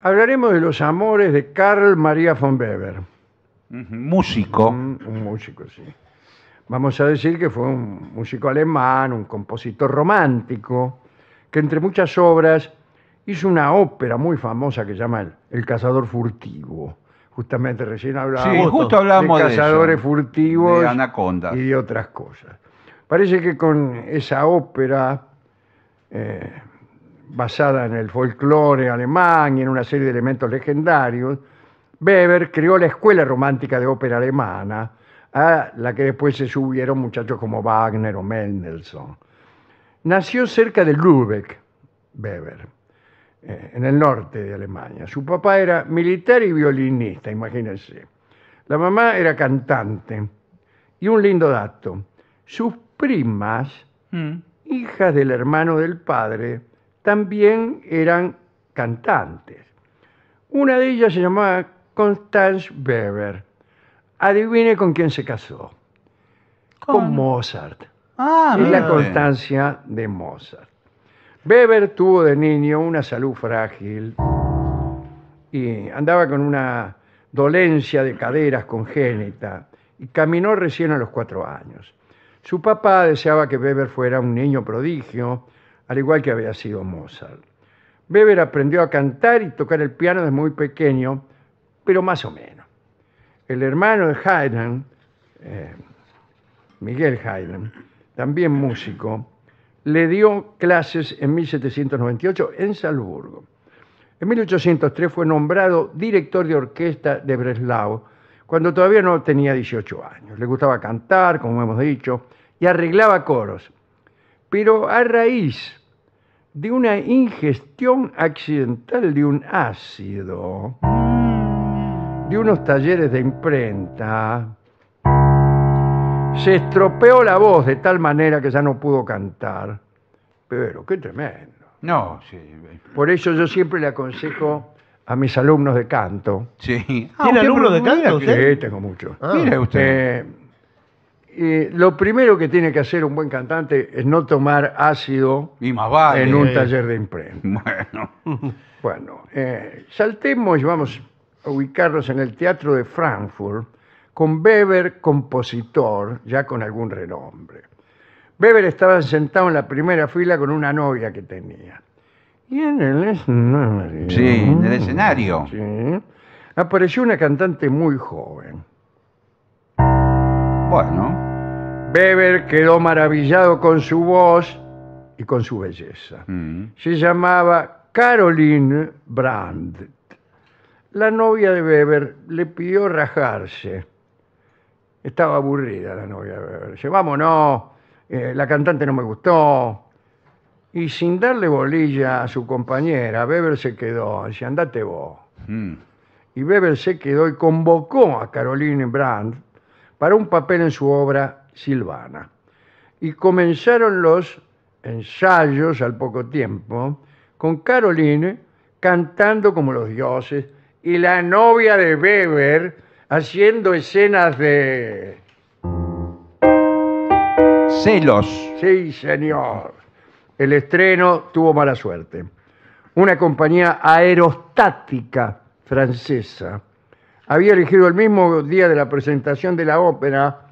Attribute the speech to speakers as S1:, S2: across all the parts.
S1: Hablaremos de los amores de Carl Maria von Weber. Músico. Un, músico, sí. Vamos a decir que fue un músico alemán, un compositor romántico, que entre muchas obras hizo una ópera muy famosa que se llama El, cazador furtivo. Justamente recién hablábamos, de cazadores furtivos y otras cosas. Parece que con esa ópera eh, basada en el folclore alemán y en una serie de elementos legendarios, Weber creó la escuela romántica de ópera alemana, a la que después se subieron muchachos como Wagner o Mendelssohn. Nació cerca de Lübeck, Weber, eh, en el norte de Alemania. Su papá era militar y violinista, imagínense. La mamá era cantante. Y un lindo dato, sus primas, mm. hijas del hermano del padre, también eran cantantes. Una de ellas se llamaba Constance Weber. Adivine con quién se casó. Con, Mozart. Ah, es la constancia de Mozart. Weber tuvo de niño una salud frágil y andaba con una dolencia de caderas congénita y caminó recién a los cuatro años. Su papá deseaba que Weber fuera un niño prodigio al igual que había sido Mozart. Weber aprendió a cantar y tocar el piano desde muy pequeño, pero más o menos. El hermano de Haydn, eh, Miguel Haydn, también músico, le dio clases en 1798 en Salzburgo. En 1803 fue nombrado director de orquesta de Breslau, cuando todavía no tenía 18 años. Le gustaba cantar, como hemos dicho, y arreglaba coros. Pero a raíz de una ingestión accidental de un ácido, de unos talleres de imprenta. Se estropeó la voz de tal manera que ya no pudo cantar. Pero qué tremendo. No, sí. Por eso yo siempre le aconsejo a mis alumnos de canto. Sí. ¿Tiene ah, alumnos de canto? Sí, tengo muchos. Ah. Mire usted. Eh, eh, lo primero que tiene que hacer un buen cantante es no tomar ácido en un taller de imprenta. Bueno. Eh, saltemos y vamos a ubicarnos en el Teatro de Frankfurt con Weber, compositor, ya con algún renombre. Weber estaba sentado en la primera fila con una novia que tenía. Y en el escenario... Sí, en el escenario. apareció una cantante muy joven. Bueno. Weber quedó maravillado con su voz y con su belleza. Mm. Se llamaba Caroline Brandt. La novia de Weber le pidió rajarse. Estaba aburrida la novia de Weber. Dice, vámonos, eh, la cantante no me gustó. Y sin darle bolilla a su compañera, Weber se quedó. Dice, andate vos. Mm. Y Weber se quedó y convocó a Caroline Brandt para un papel en su obra Silvana. Y comenzaron los ensayos al poco tiempo con Caroline cantando como los dioses y la novia de Weber haciendo escenas de... Celos. Sí, señor. El estreno tuvo mala suerte. Una compañía aerostática francesa había elegido el mismo día de la presentación de la ópera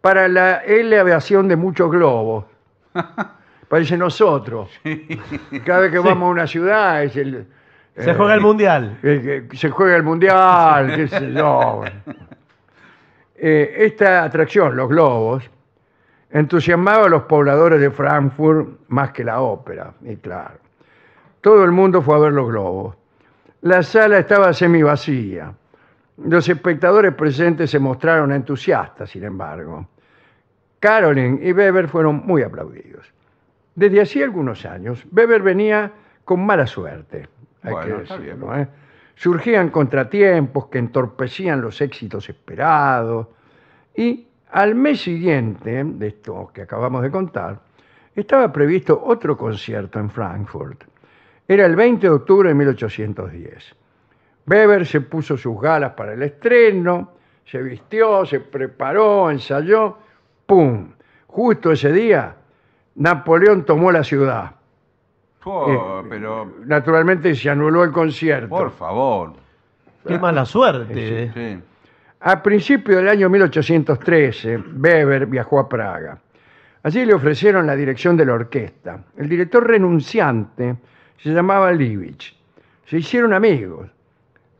S1: para la elevación de muchos globos. Parece nosotros. Cada vez que vamos a una ciudad es el... Se juega el eh, mundial. Eh, eh, se juega el mundial, esta atracción, los globos, entusiasmaba a los pobladores de Frankfurt más que la ópera, y claro. Todo el mundo fue a ver los globos. La sala estaba semi vacía. Los espectadores presentes se mostraron entusiastas, sin embargo. Carolyn y Weber fueron muy aplaudidos. Desde hacía algunos años, Weber venía con mala suerte, hay que decirlo. ¿eh? Surgían contratiempos que entorpecían los éxitos esperados y al mes siguiente de esto que acabamos de contar, estaba previsto otro concierto en Frankfurt. Era el 20 de octubre de 1810. Weber se puso sus galas para el estreno, se vistió, se preparó, ensayó, ¡pum! Justo ese día, Napoleón tomó la ciudad. Oh, eh, pero, Naturalmente se anuló el concierto. por favor. Qué mala suerte. Eh. A principios del año 1813, Weber viajó a Praga. Allí le ofrecieron la dirección de la orquesta. El director renunciante se llamaba Livich. Se hicieron amigos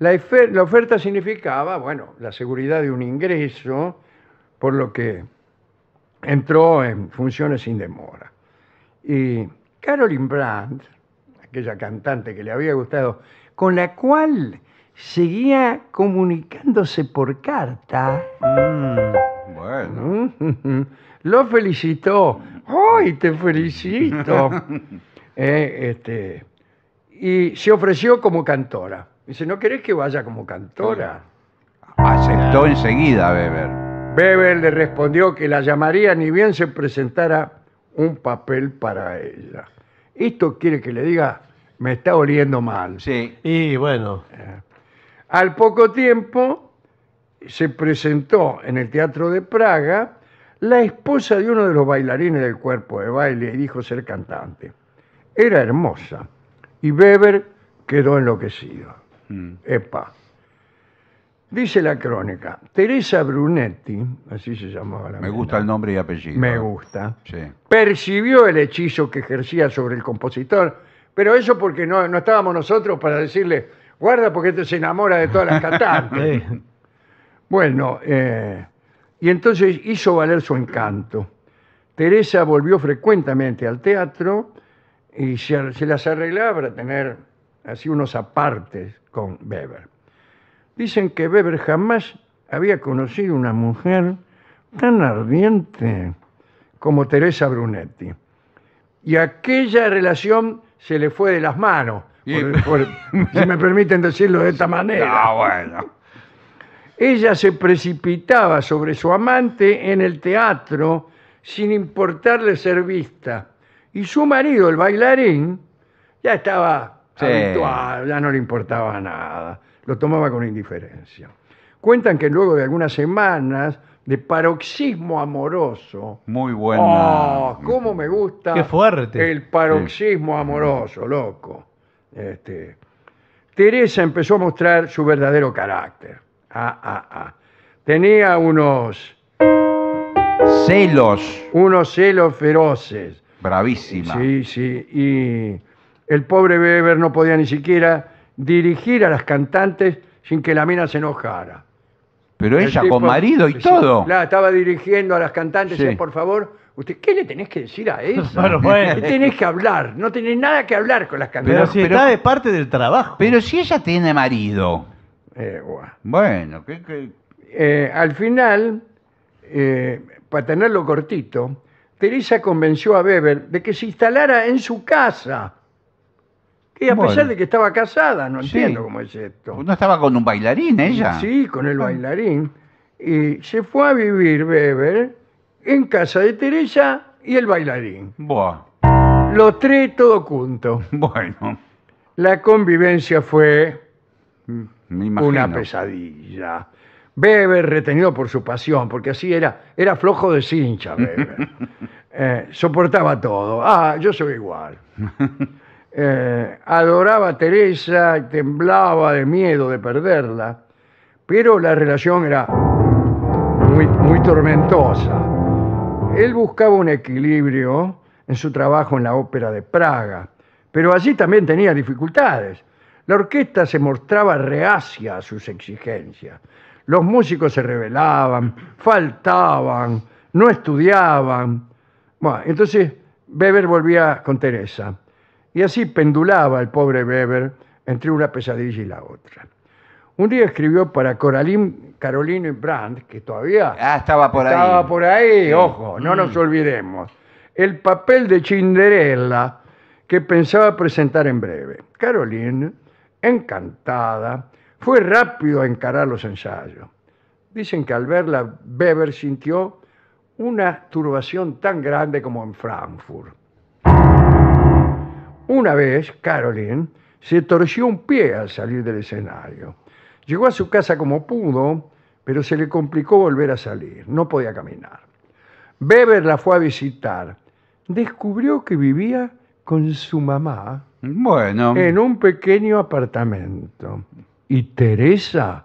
S1: la, oferta significaba, bueno, la seguridad de un ingreso, por lo que entró en funciones sin demora. Y Carolyn Brandt, aquella cantante que le había gustado, con la cual seguía comunicándose por carta. Mm, bueno. Lo felicitó. ¡Ay, te felicito! Eh, este, y se ofreció como cantora. Dice, ¿no querés que vaya como cantora? Aceptó enseguida Weber. Weber le respondió que la llamaría ni bien se presentara un papel para ella. Esto quiere que le diga, me está oliendo mal. Sí. Y bueno, eh. Al poco tiempo se presentó en el Teatro de Praga la esposa de uno de los bailarines del cuerpo de baile y dijo ser cantante. Era hermosa y Weber quedó enloquecido. Mm. Epa. Dice la crónica, Teresa Brunetti, así se llamaba la Me gusta el nombre y apellido. Me gusta. Percibió el hechizo que ejercía sobre el compositor, pero eso porque no, no estábamos nosotros para decirle, guarda porque te este se enamora de todas las cantantes. Bueno, eh, y entonces hizo valer su encanto. Teresa volvió frecuentemente al teatro y se, se las arreglaba para tener así unos apartes con Weber. Dicen que Weber jamás había conocido una mujer tan ardiente como Teresa Brunetti. Y aquella relación se le fue de las manos, si me permiten decirlo de esta manera. Ah, bueno. Ella se precipitaba sobre su amante en el teatro sin importarle ser vista. Y su marido, el bailarín, ya estaba ya no le importaba nada, lo tomaba con indiferencia. Cuentan que luego de algunas semanas de paroxismo amoroso. Muy bueno. Oh, ah, cómo me gusta. Qué fuerte. El paroxismo amoroso, loco. Este, Teresa empezó a mostrar su verdadero carácter. Ah, ah, ah. Tenía unos celos. Unos celos feroces. Bravísima. Sí, sí. Y el pobre Weber no podía ni siquiera dirigir a las cantantes sin que la mina se enojara.
S2: Pero ella con marido y todo. La
S1: estaba dirigiendo a las cantantes y por favor, usted, ¿qué le tenés que decir a eso? Bueno, tenés que hablar? No tenés nada que hablar con las Pero cantantes. si está de parte del trabajo. Pero si ella tiene marido. Eh, bueno, eh, al final, eh, para tenerlo cortito, Teresa convenció a Weber de que se instalara en su casa y a pesar de que estaba casada, no entiendo cómo es esto. ¿No estaba con un bailarín ella? Sí, con el ah. bailarín. Y se fue a vivir Beber, en casa de Teresa y el bailarín. Buah. Los tres todo junto Bueno. La convivencia fue mm, una pesadilla. Beber retenido por su pasión, porque así era, era flojo de cincha Weber. Eh, soportaba todo. Ah, yo soy igual. Eh, adoraba a Teresa y temblaba de miedo de perderla, pero la relación era muy, muy tormentosa. Él buscaba un equilibrio en su trabajo en la ópera de Praga, pero allí también tenía dificultades. La orquesta se mostraba reacia a sus exigencias. Los músicos se rebelaban, faltaban, no estudiaban. Bueno, entonces Weber volvía con Teresa y así pendulaba el pobre Weber entre una pesadilla y la otra. Un día escribió para Coraline, Caroline Brandt, que todavía estaba ah, por estaba por ahí, ojo, no nos mm. olvidemos, el papel de Cinderella que pensaba presentar en breve. Caroline, encantada, fue rápido a encarar los ensayos. Dicen que al verla, Weber sintió una turbación tan grande como en Frankfurt. Una vez, Caroline se torció un pie al salir del escenario. Llegó a su casa como pudo, pero se le complicó volver a salir. No podía caminar. Beber la fue a visitar. Descubrió que vivía con su mamá bueno. en un pequeño apartamento. Y Teresa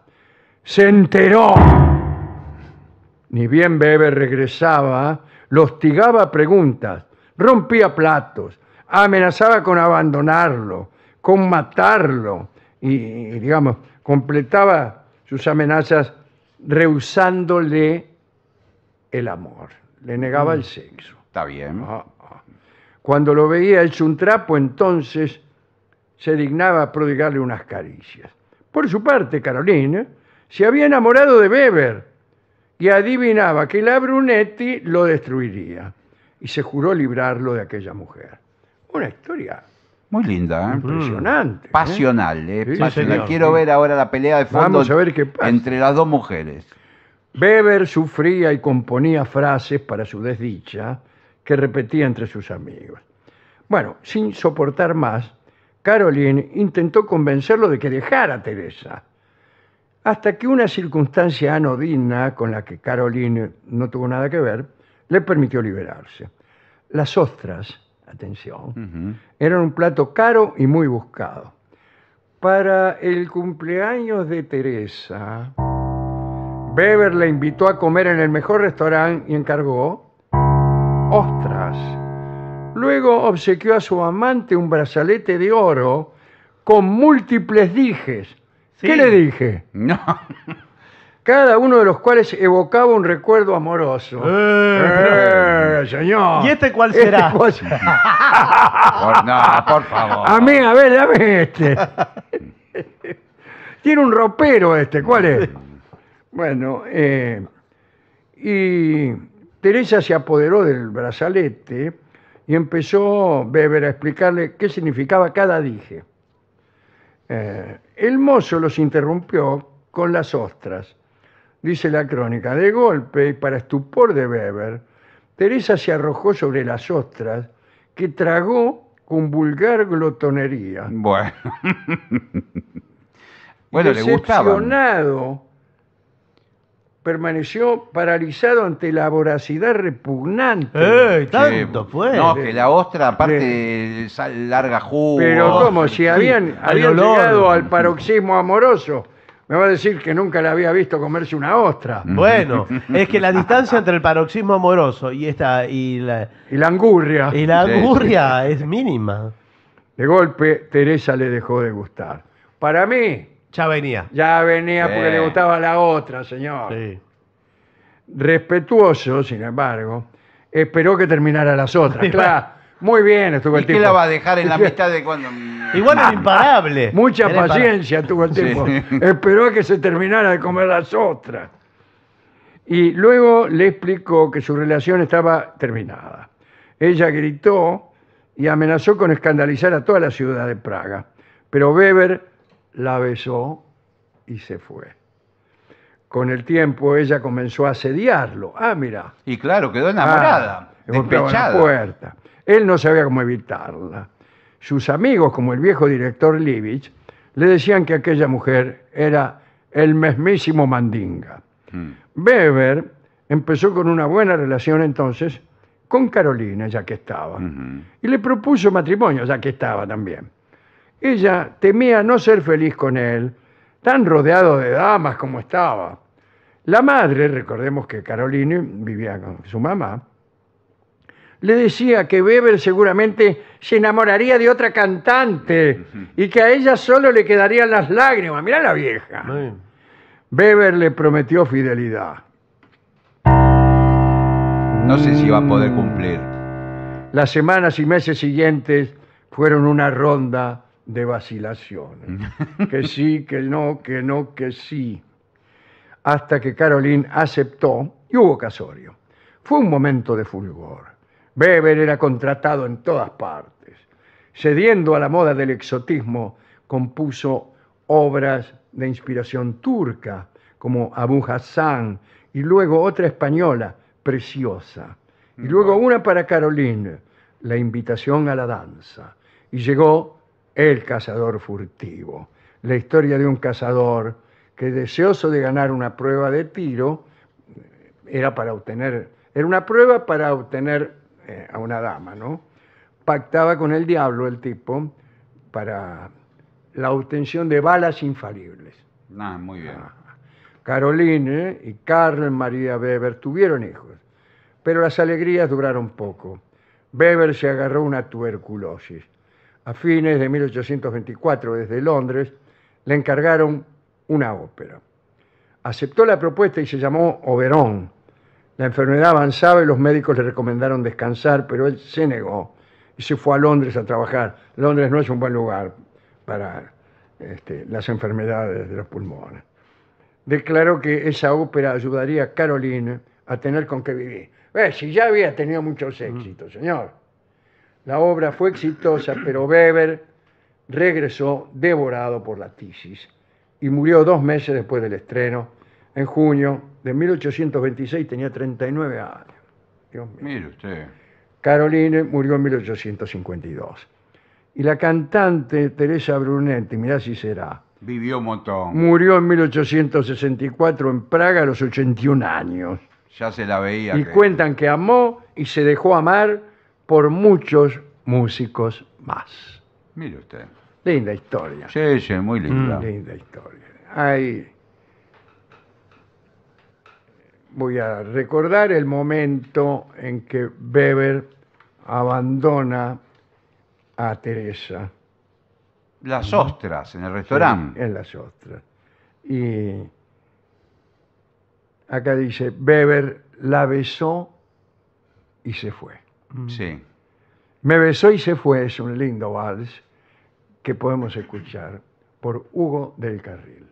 S1: se enteró. Ni bien Beber regresaba, lo hostigaba preguntas, rompía platos, amenazaba con abandonarlo, con matarlo y, digamos, completaba sus amenazas rehusándole el amor, le negaba mm. el sexo. Está bien. Ah, ah. Cuando lo veía hecho un trapo, entonces se dignaba a prodigarle unas caricias. Por su parte, Carolina se había enamorado de Weber y adivinaba que la Brunetti lo destruiría y se juró librarlo de aquella mujer. Una historia muy linda, ¿eh? impresionante. ¿eh? Pasional, ¿eh? Quiero ver ahora la pelea de fondo entre las dos mujeres. Weber sufría y componía frases para su desdicha que repetía entre sus amigos. Bueno, sin soportar más, Caroline intentó convencerlo de que dejara a Teresa. Hasta que una circunstancia anodina con la que Caroline no tuvo nada que ver, le permitió liberarse. Las ostras atención, Era un plato caro y muy buscado. Para el cumpleaños de Teresa, Weber la invitó a comer en el mejor restaurante y encargó ostras. Luego obsequió a su amante un brazalete de oro con múltiples dijes. ¿Qué le dije? No. Cada uno de los cuales evocaba un recuerdo amoroso. Eh, señor. ¿Y este, este cuál será? Por- no, por favor. A mí, a ver, dame este. Tiene un ropero este, ¿cuál es? Bueno, eh, y Teresa se apoderó del brazalete y empezó Beber a explicarle qué significaba cada dije. Eh, el mozo los interrumpió con las ostras. Dice la crónica, de golpe y para estupor de Beber Teresa se arrojó sobre las ostras que tragó con vulgar glotonería. Bueno. bueno, le gustaban. permaneció paralizado ante la voracidad repugnante. tanto fue! No, pues! que la ostra, aparte, larga jugo. Pero como si habían, llegado al paroxismo amoroso me va a decir que nunca le había visto comerse una ostra. Bueno, es que la distancia entre el paroxismo amoroso y esta y la, angurria. y la angurria es mínima. De golpe, Teresa le dejó de gustar. Para mí, Ya venía. ya venía porque le gustaba la otra, señor. Respetuoso, sin embargo, esperó que terminara las otras. Claro, muy bien estuvo el ¿Y qué la va a dejar en la mitad de cuando? Igual es ah, imparable. Mucha paciencia estuvo el tiempo. Esperó a que se terminara de comer las otras Y luego le explicó que su relación estaba terminada. Ella gritó y amenazó con escandalizar a toda la ciudad de Praga. Pero Weber la besó y se fue. Con el tiempo ella comenzó a asediarlo. Ah, mira. Y claro, quedó enamorada, ah, él no sabía cómo evitarla. Sus amigos, como el viejo director Libich, le decían que aquella mujer era el mismísimo Mandinga. Hmm. Weber empezó con una buena relación entonces con Carolina, ya que estaba, y le propuso matrimonio, ya que estaba también. Ella temía no ser feliz con él, tan rodeado de damas como estaba. La madre, recordemos que Carolina vivía con su mamá, le decía que Weber seguramente se enamoraría de otra cantante y que a ella solo le quedarían las lágrimas. Mirá la vieja. Beber Weber le prometió fidelidad. No sé si va a poder cumplir. Las semanas y meses siguientes fueron una ronda de vacilaciones. que sí, que no, que no, que sí. Hasta que Caroline aceptó y hubo casorio. Fue un momento de fulgor. Weber era contratado en todas partes. Cediendo a la moda del exotismo, compuso obras de inspiración turca, como Abu Hassan, y luego otra española, Preciosa, y luego una para Caroline, La invitación a la danza. Y llegó El cazador furtivo, la historia de un cazador que deseoso de ganar una prueba de tiro, era para obtener, era una prueba para obtener eh, a una dama, ¿no? Pactaba con el diablo el tipo para la obtención de balas infalibles. Ah, muy bien. Ah, Caroline y Carl María Weber tuvieron hijos, pero las alegrías duraron poco. Weber se agarró una tuberculosis. A fines de 1824, desde Londres, le encargaron una ópera. Aceptó la propuesta y se llamó Oberón la enfermedad avanzaba y los médicos le recomendaron descansar, pero él se negó y se fue a Londres a trabajar. Londres no es un buen lugar para este, las enfermedades de los pulmones. Declaró que esa ópera ayudaría a Caroline a tener con qué vivir. Eh, si ya había tenido muchos éxitos, señor. La obra fue exitosa, pero Weber regresó devorado por la tisis y murió dos meses después del estreno en junio de 1826, tenía 39 años. Mire usted. Caroline murió en 1852. Y la cantante Teresa Brunetti, mirá si será. Vivió un montón. Murió en 1864 en Praga a los 81 años. Ya se la veía. Y cuentan que amó y se dejó amar por muchos músicos más. Mire usted. Linda historia. Sí, sí, muy linda. Mm, linda historia. Hay voy a recordar el momento en que Beber abandona a Teresa. Las ostras, en el restaurante. en las ostras. Y acá dice, Beber la besó y se fue. Mm. Sí. Me besó y se fue es un lindo vals que podemos escuchar por Hugo del Carril.